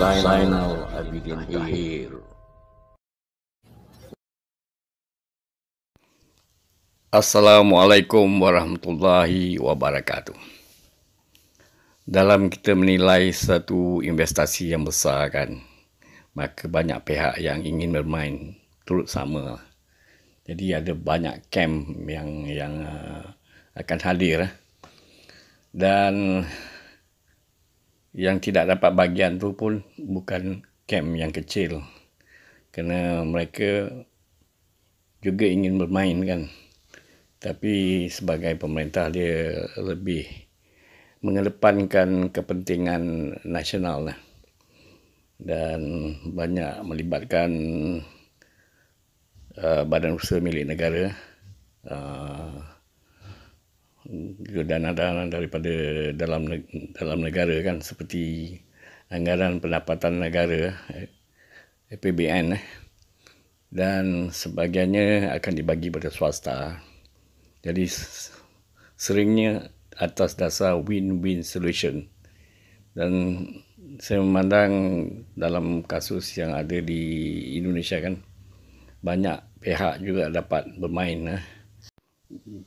Zainal Abidin Tahir Assalamualaikum warahmatullahi wabarakatuh Dalam kita menilai satu investasi yang besar kan Maka banyak pihak yang ingin bermain turut sama lah. Jadi ada banyak camp yang yang uh, akan hadir eh. dan yang tidak dapat bagian tu pun bukan camp yang kecil kerana mereka juga ingin bermain kan tapi sebagai pemerintah dia lebih mengelepankan kepentingan nasional lah. dan banyak melibatkan uh, badan usaha milik negara uh, dana-dana daripada dalam dalam negara kan seperti anggaran pendapatan negara eh, APBN eh, dan sebagainya akan dibagi pada swasta jadi seringnya atas dasar win-win solution dan saya memandang dalam kasus yang ada di Indonesia kan banyak pihak juga dapat bermain eh,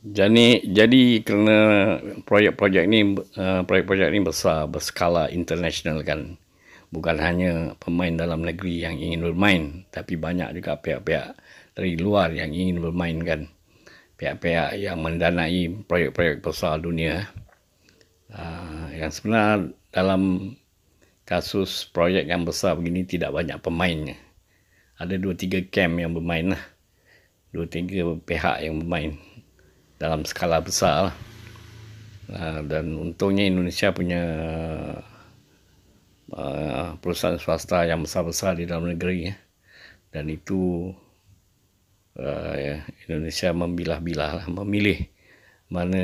jadi jadi kerana projek-projek ni eh, projek-projek ni besar berskala international kan bukan hanya pemain dalam negeri yang ingin bermain tapi banyak juga pihak-pihak dari luar yang ingin bermain kan pihak-pihak yang mendanai projek-projek besar dunia ah, yang sebenarnya dalam kasus projek yang besar begini tidak banyak pemainnya ada dua tiga camp yang bermain lah dua tiga pihak yang bermain dalam skala besar nah, dan untungnya Indonesia punya uh, perusahaan swasta yang besar-besar di dalam negeri ya. dan itu uh, ya, Indonesia membilah-bilah memilih mana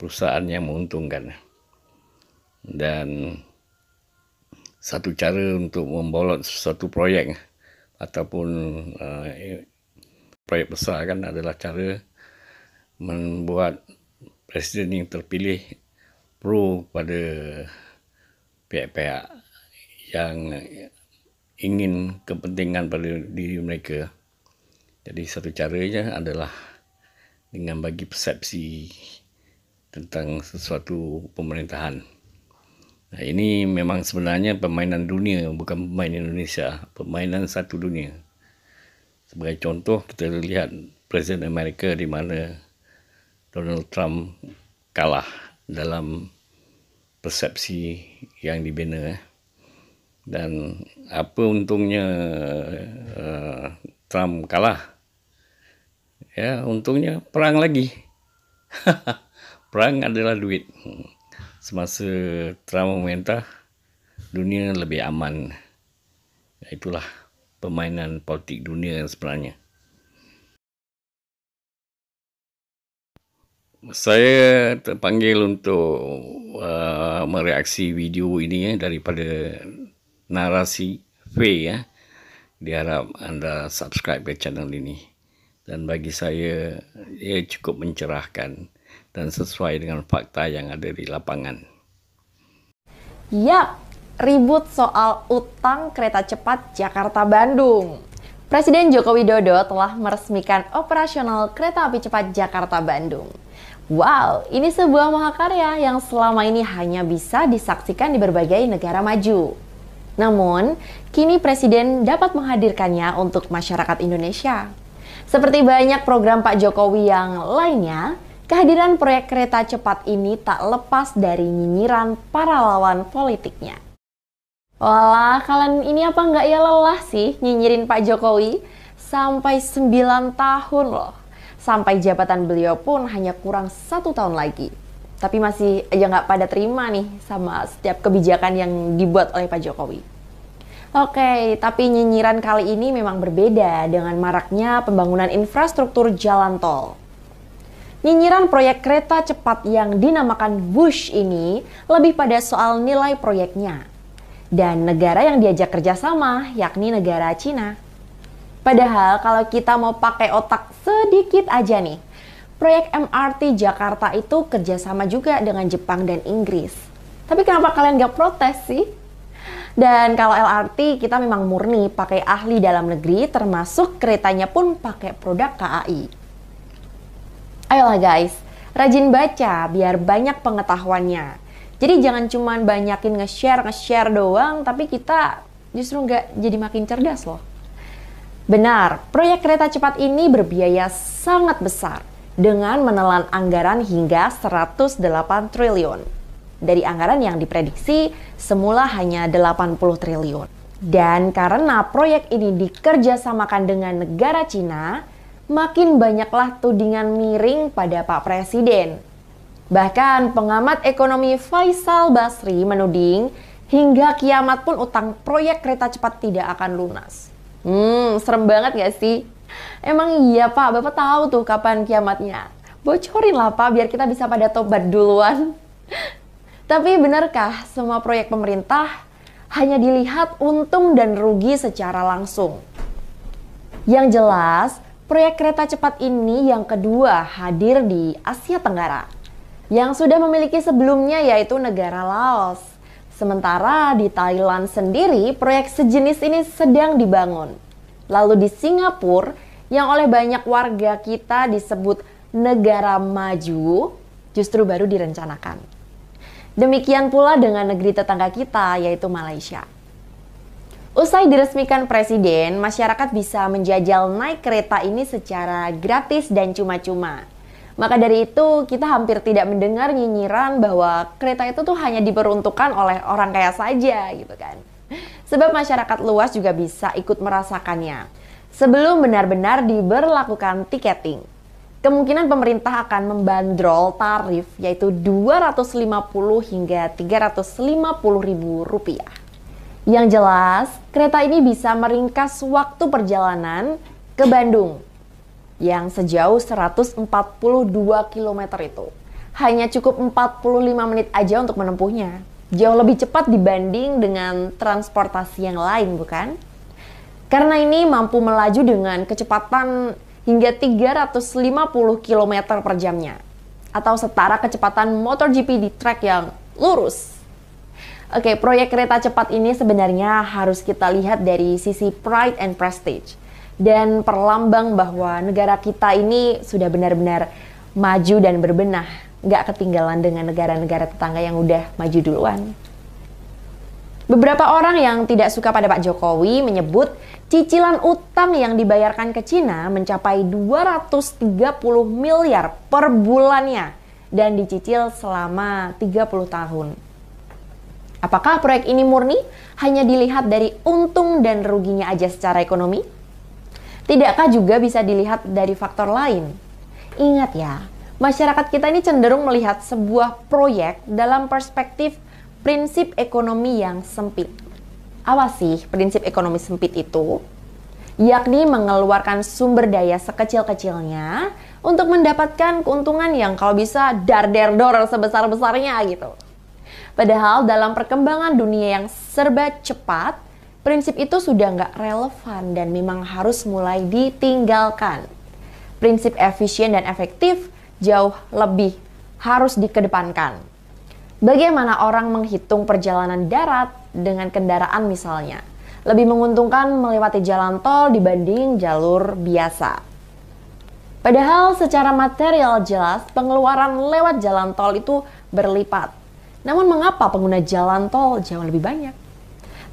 perusahaan yang menguntungkan dan satu cara untuk membolot satu proyek ataupun uh, proyek besar kan adalah cara membuat presiden yang terpilih pro pada pihak-pihak yang ingin kepentingan pada diri mereka. Jadi satu caranya adalah dengan bagi persepsi tentang sesuatu pemerintahan. Nah, ini memang sebenarnya permainan dunia, bukan pemain Indonesia. Permainan satu dunia. Sebagai contoh, kita lihat Presiden Amerika di mana Donald Trump kalah dalam persepsi yang dibina eh. dan apa untungnya uh, Trump kalah ya untungnya perang lagi perang adalah duit semasa Trump memerintah dunia lebih aman itulah permainan politik dunia yang sebenarnya saya terpanggil untuk uh, mereaksi video ini ya daripada narasi V ya. Diharap anda subscribe ke channel ini dan bagi saya ia cukup mencerahkan dan sesuai dengan fakta yang ada di lapangan. Yap, ribut soal utang kereta cepat Jakarta-Bandung. Presiden Joko Widodo telah meresmikan operasional kereta api cepat Jakarta-Bandung. Wow, ini sebuah mahakarya yang selama ini hanya bisa disaksikan di berbagai negara maju. Namun, kini Presiden dapat menghadirkannya untuk masyarakat Indonesia. Seperti banyak program Pak Jokowi yang lainnya, kehadiran proyek kereta cepat ini tak lepas dari nyinyiran para lawan politiknya. Walah, kalian ini apa nggak ya lelah sih nyinyirin Pak Jokowi? Sampai 9 tahun loh. Sampai jabatan beliau pun hanya kurang satu tahun lagi. Tapi masih aja nggak pada terima nih sama setiap kebijakan yang dibuat oleh Pak Jokowi. Oke, tapi nyinyiran kali ini memang berbeda dengan maraknya pembangunan infrastruktur jalan tol. Nyinyiran proyek kereta cepat yang dinamakan Bush ini lebih pada soal nilai proyeknya. Dan negara yang diajak kerjasama yakni negara Cina. Padahal kalau kita mau pakai otak sedikit aja nih, proyek MRT Jakarta itu kerjasama juga dengan Jepang dan Inggris. Tapi kenapa kalian gak protes sih? Dan kalau LRT kita memang murni pakai ahli dalam negeri termasuk keretanya pun pakai produk KAI. Ayolah guys, rajin baca biar banyak pengetahuannya. Jadi jangan cuman banyakin nge-share, nge-share doang tapi kita justru nggak jadi makin cerdas loh. Benar, proyek kereta cepat ini berbiaya sangat besar dengan menelan anggaran hingga 108 triliun. Dari anggaran yang diprediksi semula hanya 80 triliun. Dan karena proyek ini dikerjasamakan dengan negara Cina, makin banyaklah tudingan miring pada Pak Presiden. Bahkan pengamat ekonomi Faisal Basri menuding hingga kiamat pun utang proyek kereta cepat tidak akan lunas. Hmm, serem banget gak sih? Emang iya Pak, Bapak tahu tuh kapan kiamatnya. Bocorin lah Pak, biar kita bisa pada tobat duluan. Tapi benarkah semua proyek pemerintah hanya dilihat untung dan rugi secara langsung? Yang jelas, proyek kereta cepat ini yang kedua hadir di Asia Tenggara. Yang sudah memiliki sebelumnya yaitu negara Laos. Sementara di Thailand sendiri, proyek sejenis ini sedang dibangun. Lalu di Singapura, yang oleh banyak warga kita disebut negara maju, justru baru direncanakan. Demikian pula dengan negeri tetangga kita, yaitu Malaysia. Usai diresmikan presiden, masyarakat bisa menjajal naik kereta ini secara gratis dan cuma-cuma. Maka dari itu, kita hampir tidak mendengar nyinyiran bahwa kereta itu tuh hanya diperuntukkan oleh orang kaya saja gitu kan. Sebab masyarakat luas juga bisa ikut merasakannya. Sebelum benar-benar diberlakukan tiketing, kemungkinan pemerintah akan membandrol tarif yaitu 250 hingga 350 ribu rupiah. Yang jelas, kereta ini bisa meringkas waktu perjalanan ke Bandung yang sejauh 142 km itu. Hanya cukup 45 menit aja untuk menempuhnya. Jauh lebih cepat dibanding dengan transportasi yang lain, bukan? Karena ini mampu melaju dengan kecepatan hingga 350 km per jamnya. Atau setara kecepatan motor GP di trek yang lurus. Oke, proyek kereta cepat ini sebenarnya harus kita lihat dari sisi pride and prestige dan perlambang bahwa negara kita ini sudah benar-benar maju dan berbenah, nggak ketinggalan dengan negara-negara tetangga yang udah maju duluan. Beberapa orang yang tidak suka pada Pak Jokowi menyebut cicilan utang yang dibayarkan ke Cina mencapai 230 miliar per bulannya dan dicicil selama 30 tahun. Apakah proyek ini murni hanya dilihat dari untung dan ruginya aja secara ekonomi? Tidakkah juga bisa dilihat dari faktor lain? Ingat ya, masyarakat kita ini cenderung melihat sebuah proyek dalam perspektif prinsip ekonomi yang sempit. Awas sih prinsip ekonomi sempit itu? Yakni mengeluarkan sumber daya sekecil-kecilnya untuk mendapatkan keuntungan yang kalau bisa dar-der-dor sebesar-besarnya gitu. Padahal dalam perkembangan dunia yang serba cepat, prinsip itu sudah nggak relevan dan memang harus mulai ditinggalkan. Prinsip efisien dan efektif jauh lebih harus dikedepankan. Bagaimana orang menghitung perjalanan darat dengan kendaraan misalnya? Lebih menguntungkan melewati jalan tol dibanding jalur biasa. Padahal secara material jelas pengeluaran lewat jalan tol itu berlipat. Namun mengapa pengguna jalan tol jauh lebih banyak?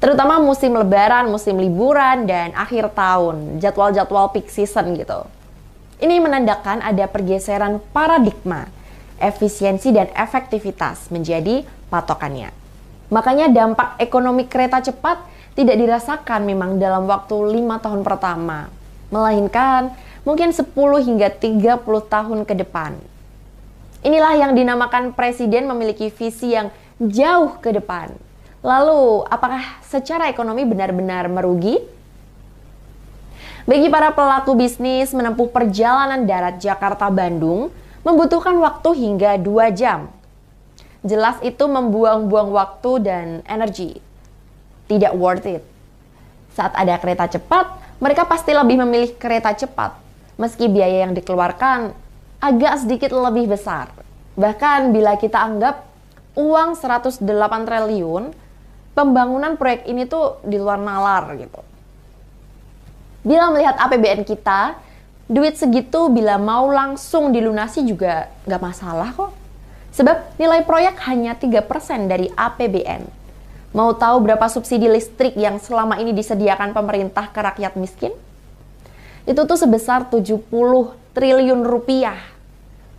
terutama musim lebaran, musim liburan, dan akhir tahun, jadwal-jadwal peak season gitu. Ini menandakan ada pergeseran paradigma, efisiensi dan efektivitas menjadi patokannya. Makanya dampak ekonomi kereta cepat tidak dirasakan memang dalam waktu lima tahun pertama, melainkan mungkin 10 hingga 30 tahun ke depan. Inilah yang dinamakan presiden memiliki visi yang jauh ke depan Lalu, apakah secara ekonomi benar-benar merugi? Bagi para pelaku bisnis, menempuh perjalanan darat Jakarta-Bandung membutuhkan waktu hingga 2 jam. Jelas itu membuang-buang waktu dan energi. Tidak worth it. Saat ada kereta cepat, mereka pasti lebih memilih kereta cepat, meski biaya yang dikeluarkan agak sedikit lebih besar. Bahkan bila kita anggap uang 108 triliun pembangunan proyek ini tuh di luar nalar gitu. Bila melihat APBN kita, duit segitu bila mau langsung dilunasi juga nggak masalah kok. Sebab nilai proyek hanya 3% dari APBN. Mau tahu berapa subsidi listrik yang selama ini disediakan pemerintah ke rakyat miskin? Itu tuh sebesar 70 triliun rupiah.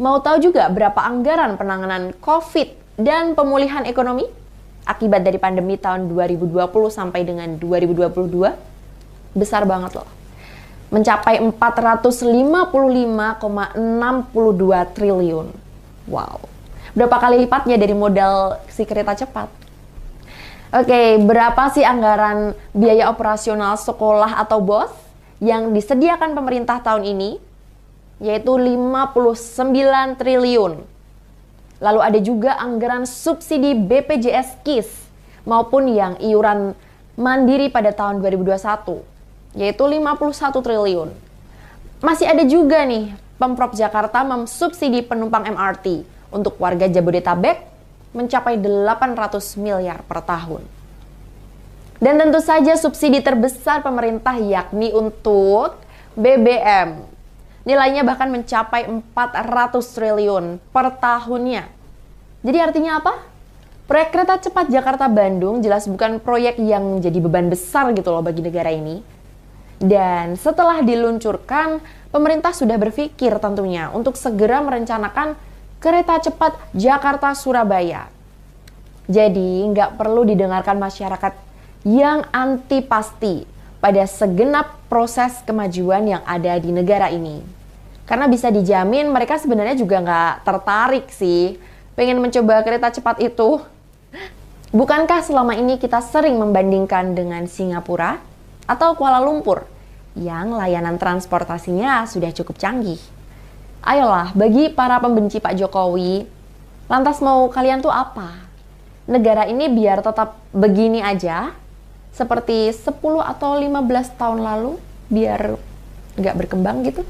Mau tahu juga berapa anggaran penanganan COVID dan pemulihan ekonomi? akibat dari pandemi tahun 2020 sampai dengan 2022 besar banget loh. Mencapai 455,62 triliun. Wow. Berapa kali lipatnya dari modal si kereta cepat? Oke, okay, berapa sih anggaran biaya operasional sekolah atau BOS yang disediakan pemerintah tahun ini? Yaitu 59 triliun. Lalu ada juga anggaran subsidi BPJS KIS maupun yang iuran mandiri pada tahun 2021 yaitu 51 triliun. Masih ada juga nih Pemprov Jakarta memsubsidi penumpang MRT untuk warga Jabodetabek mencapai 800 miliar per tahun. Dan tentu saja subsidi terbesar pemerintah yakni untuk BBM Nilainya bahkan mencapai 400 triliun per tahunnya. Jadi artinya apa? Proyek kereta cepat Jakarta-Bandung jelas bukan proyek yang jadi beban besar gitu loh bagi negara ini. Dan setelah diluncurkan, pemerintah sudah berpikir tentunya untuk segera merencanakan kereta cepat Jakarta-Surabaya. Jadi nggak perlu didengarkan masyarakat yang anti pasti pada segenap proses kemajuan yang ada di negara ini. Karena bisa dijamin mereka sebenarnya juga nggak tertarik sih pengen mencoba kereta cepat itu. Bukankah selama ini kita sering membandingkan dengan Singapura atau Kuala Lumpur yang layanan transportasinya sudah cukup canggih? Ayolah, bagi para pembenci Pak Jokowi, lantas mau kalian tuh apa? Negara ini biar tetap begini aja seperti 10 atau 15 tahun lalu biar nggak berkembang gitu.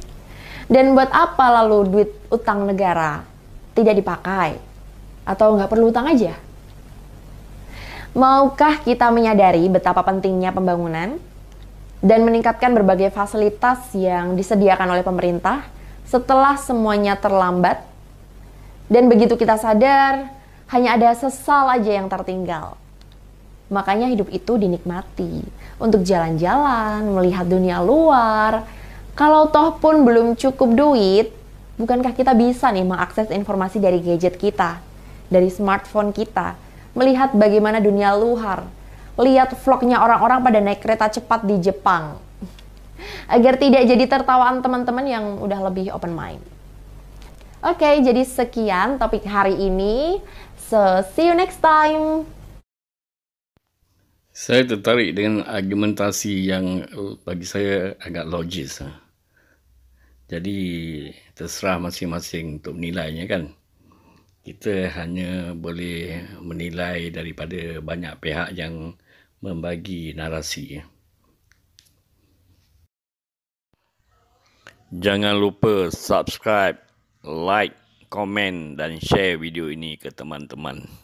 Dan buat apa lalu duit utang negara tidak dipakai? Atau nggak perlu utang aja? Maukah kita menyadari betapa pentingnya pembangunan dan meningkatkan berbagai fasilitas yang disediakan oleh pemerintah setelah semuanya terlambat? Dan begitu kita sadar, hanya ada sesal aja yang tertinggal. Makanya hidup itu dinikmati. Untuk jalan-jalan, melihat dunia luar. Kalau toh pun belum cukup duit, bukankah kita bisa nih mengakses informasi dari gadget kita, dari smartphone kita, melihat bagaimana dunia luar, lihat vlognya orang-orang pada naik kereta cepat di Jepang. Agar tidak jadi tertawaan teman-teman yang udah lebih open mind. Oke, okay, jadi sekian topik hari ini. So, see you next time. Saya tertarik dengan argumentasi yang eh, bagi saya agak logis. Ah. Jadi terserah masing-masing untuk menilainya kan. Kita hanya boleh menilai daripada banyak pihak yang membagi narasi. Ya. Jangan lupa subscribe, like, komen dan share video ini ke teman-teman.